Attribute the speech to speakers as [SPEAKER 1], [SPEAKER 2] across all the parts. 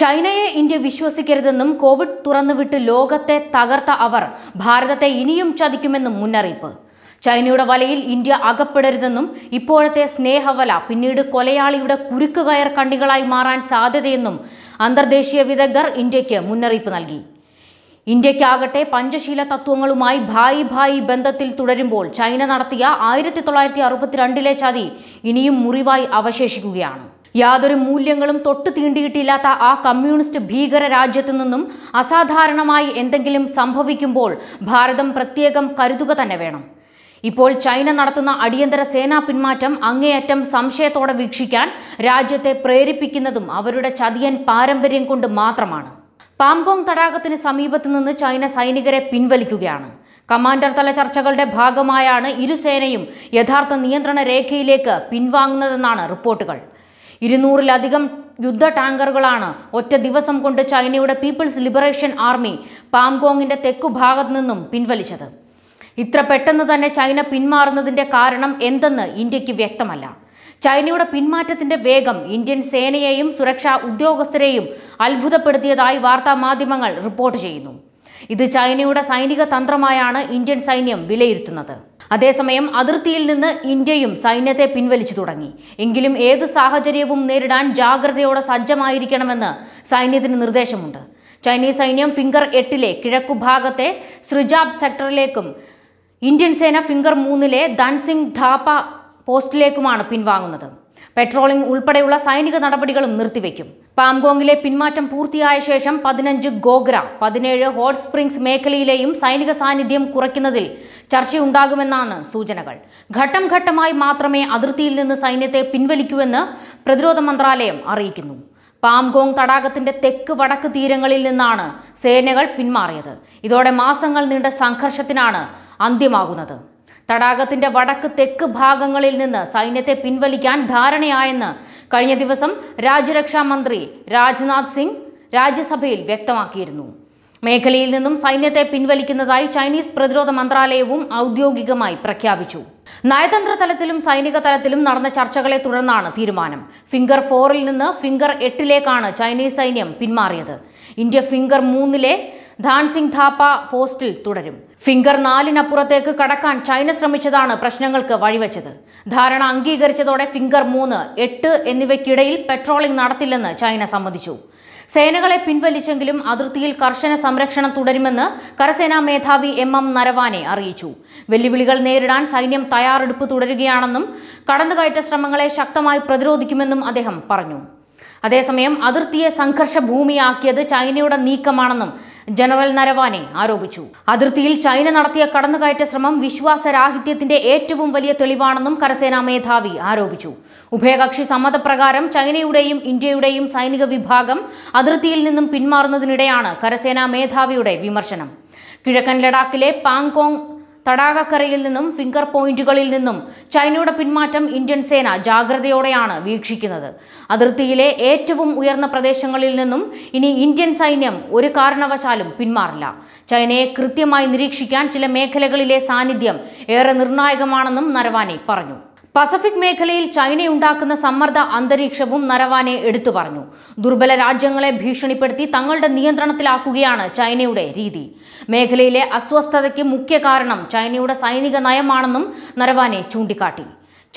[SPEAKER 1] ചൈനയെ India വിശ്വസിക്കരുതെന്നും Covid തുറന്നുവിട്ട് ലോകത്തെ തകർത്ത അവർ ഭാരതത്തെ ഇനിയും ചതിക്കുമെന്നും മുന്നറിയിപ്പ് ചൈനയുടെ വലയിൽ ഇന്ത്യ അകപ്പെടരുതെന്നും ഇപ്പോഴത്തെ സ്നേഹവല പിന്നീട് കൊലയാളിയുടെ കുരുക്കുകയർ കണ്ണികളായി മാറാൻ സാധ്യതയെന്നും അന്തർദേശീയ വിദഗ്ധർ ഇന്ത്യക്ക് മുന്നറിയിപ്പ് നൽകി ഇന്ത്യക്കാകട്ടെ പഞ്ചശീല തത്വങ്ങളുമായി ഭായി ഭായി ബന്ധത്തിൽ തുടരുമ്പോൾ ചൈന നടത്തിയ ആയിരത്തി തൊള്ളായിരത്തി അറുപത്തിരണ്ടിലെ ചതി ഇനിയും മുറിവായി അവശേഷിക്കുകയാണ് യാതൊരു മൂല്യങ്ങളും തൊട്ടു തീണ്ടിയിട്ടില്ലാത്ത ആ കമ്മ്യൂണിസ്റ്റ് ഭീകര രാജ്യത്തു നിന്നും അസാധാരണമായി എന്തെങ്കിലും സംഭവിക്കുമ്പോൾ ഭാരതം പ്രത്യേകം കരുതുക തന്നെ വേണം ഇപ്പോൾ ചൈന നടത്തുന്ന അടിയന്തര സേനാ പിന്മാറ്റം അങ്ങേയറ്റം സംശയത്തോടെ വീക്ഷിക്കാൻ രാജ്യത്തെ പ്രേരിപ്പിക്കുന്നതും അവരുടെ ചതിയൻ പാരമ്പര്യം കൊണ്ട് മാത്രമാണ് പാംഗോങ് തടാകത്തിന് സമീപത്തു നിന്ന് ചൈന സൈനികരെ പിൻവലിക്കുകയാണ് കമാൻഡർ തല ചർച്ചകളുടെ ഭാഗമായാണ് ഇരുസേനയും യഥാർത്ഥ നിയന്ത്രണ രേഖയിലേക്ക് പിൻവാങ്ങുന്നതെന്നാണ് റിപ്പോർട്ടുകൾ ഇരുന്നൂറിലധികം യുദ്ധ ടാങ്കറുകളാണ് ഒറ്റ ദിവസം കൊണ്ട് ചൈനയുടെ പീപ്പിൾസ് ലിബറേഷൻ ആർമി പാംഗോങ്ങിന്റെ തെക്കു ഭാഗത്തു നിന്നും പിൻവലിച്ചത് ഇത്ര പെട്ടെന്ന് തന്നെ ചൈന പിന്മാറുന്നതിന്റെ കാരണം എന്തെന്ന് ഇന്ത്യക്ക് വ്യക്തമല്ല ചൈനയുടെ പിന്മാറ്റത്തിന്റെ വേഗം ഇന്ത്യൻ സേനയെയും സുരക്ഷാ ഉദ്യോഗസ്ഥരെയും അത്ഭുതപ്പെടുത്തിയതായി വാർത്താ മാധ്യമങ്ങൾ റിപ്പോർട്ട് ചെയ്യുന്നു ഇത് ചൈനയുടെ സൈനിക തന്ത്രമായാണ് ഇന്ത്യൻ സൈന്യം വിലയിരുത്തുന്നത് അതേസമയം അതിർത്തിയിൽ നിന്ന് ഇന്ത്യയും സൈന്യത്തെ പിൻവലിച്ചു തുടങ്ങി എങ്കിലും ഏത് സാഹചര്യവും നേരിടാൻ ജാഗ്രതയോടെ സജ്ജമായിരിക്കണമെന്ന് സൈന്യത്തിന് നിർദ്ദേശമുണ്ട് ചൈനീസ് സൈന്യം ഫിംഗർ എട്ടിലെ കിഴക്കുഭാഗത്തെ സൃജാബ് സെക്ടറിലേക്കും ഇന്ത്യൻ സേന ഫിംഗർ മൂന്നിലെ ദൻസിംഗ് ധാപ പോസ്റ്റിലേക്കുമാണ് പിൻവാങ്ങുന്നത് പെട്രോളിംഗ് ഉൾപ്പെടെയുള്ള സൈനിക നടപടികളും നിർത്തിവെക്കും പാംഗോങ്ങിലെ പിന്മാറ്റം പൂർത്തിയായ ശേഷം പതിനഞ്ച് ഗോഗ്ര പതിനേഴ് ഹോട്ട് സ്പ്രിംഗ്സ് മേഖലയിലെയും സൈനിക സാന്നിധ്യം കുറയ്ക്കുന്നതിൽ ചർച്ചയുണ്ടാകുമെന്നാണ് സൂചനകൾ ഘട്ടം ഘട്ടമായി മാത്രമേ അതിർത്തിയിൽ നിന്ന് സൈന്യത്തെ പിൻവലിക്കൂവെന്ന് പ്രതിരോധ മന്ത്രാലയം അറിയിക്കുന്നു പാംഗോങ് തടാകത്തിന്റെ തെക്ക് വടക്ക് തീരങ്ങളിൽ നിന്നാണ് സേനകൾ പിന്മാറിയത് ഇതോടെ മാസങ്ങൾ നീണ്ട സംഘർഷത്തിനാണ് അന്ത്യമാകുന്നത് തടാകത്തിന്റെ വടക്ക് തെക്ക് ഭാഗങ്ങളിൽ നിന്ന് സൈന്യത്തെ പിൻവലിക്കാൻ ധാരണയായെന്ന് കഴിഞ്ഞ ദിവസം രാജ്യരക്ഷാ മന്ത്രി രാജ്നാഥ് സിംഗ് രാജ്യസഭയിൽ വ്യക്തമാക്കിയിരുന്നു മേഖലയിൽ നിന്നും സൈന്യത്തെ പിൻവലിക്കുന്നതായി ചൈനീസ് പ്രതിരോധ മന്ത്രാലയവും ഔദ്യോഗികമായി പ്രഖ്യാപിച്ചു നയതന്ത്ര തലത്തിലും സൈനിക തലത്തിലും നടന്ന ചർച്ചകളെ തുടർന്നാണ് തീരുമാനം ഫിംഗർ ഫോറിൽ നിന്ന് ഫിംഗർ എട്ടിലേക്കാണ് ചൈനീസ് സൈന്യം പിന്മാറിയത് ഇന്ത്യ ഫിംഗർ മൂന്നിലെ ധാൻസിംഗ് ധാപ്പ പോസ്റ്റിൽ തുടരും ഫിംഗർ നാലിനപ്പുറത്തേക്ക് കടക്കാൻ ചൈന ശ്രമിച്ചതാണ് പ്രശ്നങ്ങൾക്ക് വഴിവെച്ചത് ധാരണ അംഗീകരിച്ചതോടെ ഫിംഗർ മൂന്ന് എട്ട് എന്നിവയ്ക്കിടയിൽ പെട്രോളിംഗ് നടത്തില്ലെന്ന് ചൈന സമ്മതിച്ചു സേനകളെ പിൻവലിച്ചെങ്കിലും അതിർത്തിയിൽ കർശന സംരക്ഷണം തുടരുമെന്ന് കരസേനാ മേധാവി എം എം നരവാനെ അറിയിച്ചു വെല്ലുവിളികൾ നേരിടാൻ സൈന്യം തയ്യാറെടുപ്പ് തുടരുകയാണെന്നും കടന്നുകയറ്റ ശ്രമങ്ങളെ ശക്തമായി പ്രതിരോധിക്കുമെന്നും അദ്ദേഹം പറഞ്ഞു അതേസമയം അതിർത്തിയെ സംഘർഷ ഭൂമിയാക്കിയത് ചൈനയുടെ നീക്കമാണെന്നും ജനറൽ നരവാനെ ആരോപിച്ചു അതിർത്തിയിൽ ചൈന നടത്തിയ കടന്നുകയറ്റ ശ്രമം വിശ്വാസരാഹിത്യത്തിന്റെ ഏറ്റവും വലിയ തെളിവാണെന്നും കരസേനാ മേധാവി ആരോപിച്ചു ഉഭയകക്ഷി സമ്മതപ്രകാരം ചൈനയുടെയും ഇന്ത്യയുടെയും സൈനിക വിഭാഗം അതിർത്തിയിൽ നിന്നും പിന്മാറുന്നതിനിടെയാണ് കരസേനാ മേധാവിയുടെ വിമർശനം കിഴക്കൻ ലഡാക്കിലെ പാങ്കോങ് തടാകക്കരയിൽ നിന്നും ഫിംഗർ പോയിന്റുകളിൽ നിന്നും ചൈനയുടെ പിന്മാറ്റം ഇന്ത്യൻ സേന ജാഗ്രതയോടെയാണ് വീക്ഷിക്കുന്നത് അതിർത്തിയിലെ ഏറ്റവും ഉയർന്ന പ്രദേശങ്ങളിൽ നിന്നും ഇനി ഇന്ത്യൻ സൈന്യം ഒരു കാരണവശാലും പിന്മാറില്ല ചൈനയെ കൃത്യമായി നിരീക്ഷിക്കാൻ ചില മേഖലകളിലെ സാന്നിധ്യം ഏറെ നിർണായകമാണെന്നും നരവാനെ പറഞ്ഞു പസഫിക് മേഖലയിൽ ചൈനയുണ്ടാക്കുന്ന സമ്മർദ്ദ അന്തരീക്ഷവും നരവാനെ എടുത്തു പറഞ്ഞു ദുർബല രാജ്യങ്ങളെ ഭീഷണിപ്പെടുത്തി തങ്ങളുടെ നിയന്ത്രണത്തിലാക്കുകയാണ് ചൈനയുടെ രീതി മേഖലയിലെ അസ്വസ്ഥതയ്ക്ക് മുഖ്യ കാരണം ചൈനയുടെ സൈനിക നയമാണെന്നും നരവാനെ ചൂണ്ടിക്കാട്ടി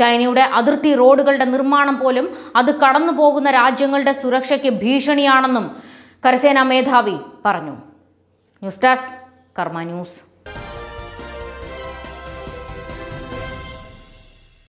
[SPEAKER 1] ചൈനയുടെ അതിർത്തി റോഡുകളുടെ നിർമ്മാണം പോലും അത് കടന്നു പോകുന്ന രാജ്യങ്ങളുടെ സുരക്ഷയ്ക്ക് ഭീഷണിയാണെന്നും കരസേനാ മേധാവി പറഞ്ഞു ന്യൂസ് ഡെസ്ക് കർമ്മ ന്യൂസ്